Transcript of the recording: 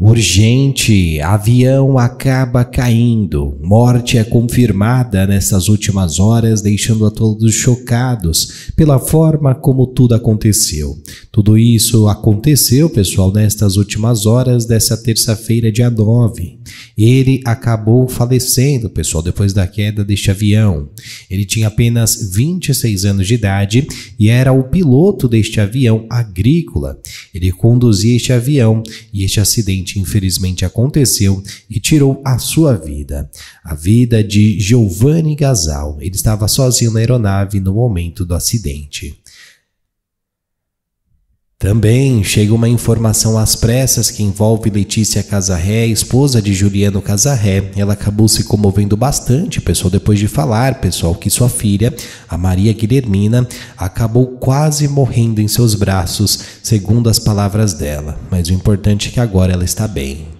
Urgente, avião acaba caindo. Morte é confirmada nessas últimas horas, deixando a todos chocados pela forma como tudo aconteceu. Tudo isso aconteceu, pessoal, nestas últimas horas dessa terça-feira, dia 9. Ele acabou falecendo, pessoal, depois da queda deste avião. Ele tinha apenas 26 anos de idade e era o piloto deste avião agrícola. Ele conduzia este avião e este acidente, infelizmente, aconteceu e tirou a sua vida. A vida de Giovanni Gasal. Ele estava sozinho na aeronave no momento do acidente. Também chega uma informação às pressas que envolve Letícia Casarré, esposa de Juliano Casarré. Ela acabou se comovendo bastante, pessoal, depois de falar, pessoal, que sua filha, a Maria Guilhermina, acabou quase morrendo em seus braços, segundo as palavras dela. Mas o importante é que agora ela está bem.